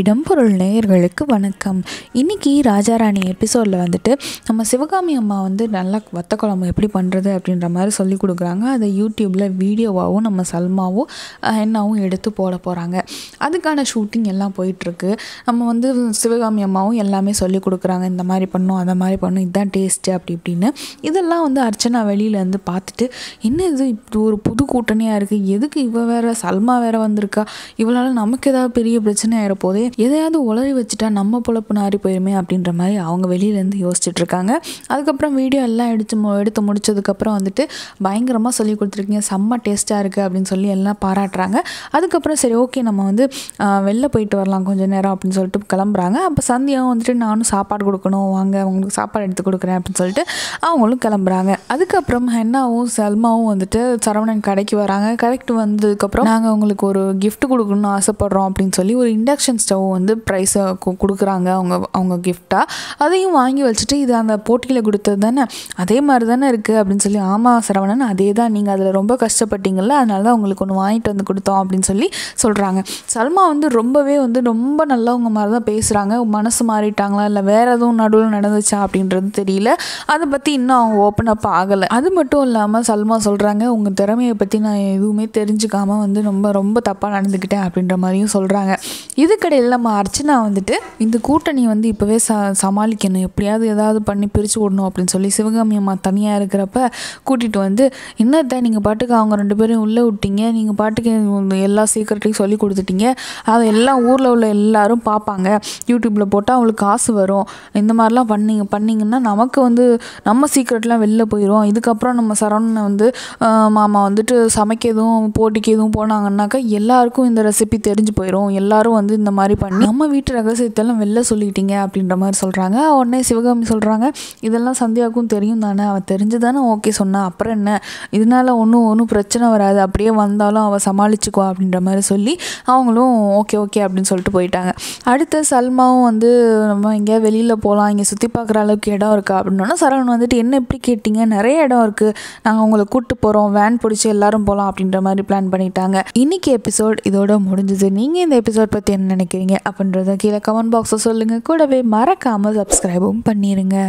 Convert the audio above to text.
இடம்பொருள் நேயர்களுக்கு வணக்கம் இன்றைக்கி ராஜாராணி எபிசோடில் வந்துட்டு நம்ம சிவகாமி அம்மா வந்து நல்லா வத்த குழம்பு எப்படி பண்ணுறது அப்படின்ற மாதிரி சொல்லி கொடுக்குறாங்க அதை யூடியூப்பில் வீடியோவாகவும் நம்ம சல்மாவும் என்னாவும் எடுத்து போட போகிறாங்க அதுக்கான ஷூட்டிங் எல்லாம் போயிட்டுருக்கு நம்ம வந்து சிவகாமி அம்மாவும் எல்லாமே சொல்லி கொடுக்குறாங்க இந்த மாதிரி பண்ணும் அந்த மாதிரி பண்ணும் இதுதான் டேஸ்ட்டு அப்படி இப்படின்னு இதெல்லாம் வந்து அர்ச்சனா வெளியிலேருந்து பார்த்துட்டு என்ன இது இப்படி ஒரு புது கூட்டணியாக இருக்குது எதுக்கு இவ வேறு சல்மா வேறு வந்திருக்கா இவளால் நமக்கு ஏதாவது பெரிய பிரச்சனை ஆகிற போதே எதையாவது உளறி வச்சுட்டா நம்ம பொழப்பு நாரி போயிருமே அப்படின்ற மாதிரி அவங்க வெளியிலேருந்து யோசிச்சுட்டு இருக்காங்க அதுக்கப்புறம் வீடியோ எல்லாம் எடுத்து எடுத்து முடிச்சதுக்கப்புறம் வந்துட்டு பயங்கரமாக சொல்லி கொடுத்துருக்கீங்க செம்ம டேஸ்ட்டாக இருக்குது அப்படின்னு சொல்லி எல்லாம் பாராட்டுறாங்க அதுக்கப்புறம் சரி ஓகே நம்ம வந்து வெளில போயிட்டு வரலாம் கொஞ்சம் நேரம் அப்படின்னு சொல்லிட்டு கிளம்புறாங்க அப்போ சந்தியாவும் வந்துட்டு நானும் சாப்பாடு கொடுக்கணும் வாங்க அவங்களுக்கு சாப்பாடு எடுத்து கொடுக்குறேன் அப்படின்னு சொல்லிட்டு அவங்களும் கிளம்புறாங்க அதுக்கப்புறம் ஹென்னாவும் சல்மாவும் வந்துட்டு சரவணன் கடைக்கு வராங்க கரெக்ட் வந்ததுக்கப்புறம் நாங்கள் அவங்களுக்கு ஒரு கிஃப்ட் கொடுக்கணும்னு ஆசைப்படுறோம் அப்படின்னு சொல்லி ஒரு இண்டக்ஷன் ஸ்டவ் ஸ்டவ் வந்து ப்ரைஸை கொடுக்குறாங்க அவங்க அவங்க கிஃப்டாக அதையும் வாங்கி வச்சுட்டு இது அந்த போட்டியில் கொடுத்தது தானே அதே மாதிரி தானே இருக்குது அப்படின்னு சொல்லி ஆமாம் சரவணன் அதே தான் நீங்கள் அதில் ரொம்ப கஷ்டப்பட்டீங்கள்ல அதனால தான் உங்களுக்கு ஒன்று வாங்கிட்டு வந்து கொடுத்தோம் அப்படின்னு சொல்லி சொல்கிறாங்க சல்மா வந்து ரொம்பவே வந்து ரொம்ப நல்லவங்க மாதிரி தான் பேசுகிறாங்க மனசு மாறிட்டாங்களா இல்லை வேறு எதுவும் நடுவில் நடந்துச்சா அப்படின்றது தெரியல அதை பற்றி இன்னும் அவங்க ஓப்பன் அப் ஆகலை அது மட்டும் இல்லாமல் சல்மா சொல்கிறாங்க உங்கள் திறமையை பற்றி நான் எதுவுமே தெரிஞ்சுக்காமல் வந்து ரொம்ப ரொம்ப தப்பாக நடந்துக்கிட்டேன் அப்படின்ற மாதிரியும் சொல்கிறாங்க இதுக்கடையில் செல்லம்மா அர்ச்சனா வந்துட்டு இந்த கூட்டணி வந்து இப்போவே ச சமாளிக்கணும் எப்படியாவது ஏதாவது பண்ணி பிரித்து விடணும் அப்படின்னு சொல்லி சிவகாமி அம்மா தனியாக இருக்கிறப்ப கூட்டிகிட்டு வந்து என்னத்தை நீங்கள் பாட்டுக்கு அவங்க ரெண்டு பேரும் உள்ளே விட்டீங்க நீங்கள் பாட்டுக்கு எல்லா சீக்கிரட்டையும் சொல்லி கொடுத்துட்டீங்க அதை எல்லாம் ஊரில் உள்ள எல்லோரும் பார்ப்பாங்க யூடியூப்பில் போட்டால் அவங்களுக்கு காசு வரும் இந்த மாதிரிலாம் பண்ணிங்க பண்ணிங்கன்னா நமக்கு வந்து நம்ம சீக்கிரட்லாம் வெளில போயிடும் இதுக்கப்புறம் நம்ம சரவணனை வந்து மாமா வந்துட்டு சமைக்க எதுவும் போட்டிக்கு எதுவும் போனாங்கன்னாக்கா எல்லாருக்கும் இந்த ரெசிபி தெரிஞ்சு போயிடும் எல்லோரும் வந்து இந்த மாதிரி மாதிரி பண்ணி நம்ம வீட்டு ரகசியத்தெல்லாம் வெளில சொல்லிட்டீங்க அப்படின்ற மாதிரி சொல்கிறாங்க உடனே சிவகாமி சொல்கிறாங்க இதெல்லாம் சந்தியாவுக்கும் தெரியும் தானே அவள் தெரிஞ்சு தானே ஓகே சொன்னா அப்புறம் என்ன இதனால் ஒன்றும் ஒன்றும் பிரச்சனை வராது அப்படியே வந்தாலும் அவள் சமாளிச்சுக்குவா அப்படின்ற மாதிரி சொல்லி அவங்களும் ஓகே ஓகே அப்படின்னு சொல்லிட்டு போயிட்டாங்க அடுத்த சல்மாவும் வந்து நம்ம எங்கேயா வெளியில் போகலாம் இங்கே சுற்றி பார்க்குற அளவுக்கு இடம் இருக்கா அப்படின்னோன்னா சரவணன் வந்துட்டு என்ன எப்படி கேட்டிங்க நிறைய இடம் இருக்குது நாங்கள் உங்களை கூப்பிட்டு போகிறோம் வேன் பிடிச்சி எல்லாரும் போகலாம் அப்படின்ற மாதிரி பிளான் பண்ணிட்டாங்க இன்றைக்கி எபிசோட் இதோட முடிஞ்சது நீங்கள் இந்த எபிசோட் பற்றி என்ன நினைக்கிறீங்க நினைக்கிறீங்க அப்படின்றத கீழே கமெண்ட் பாக்ஸில் சொல்லுங்கள் கூடவே மறக்காமல் சப்ஸ்கிரைபும் பண்ணிடுங்க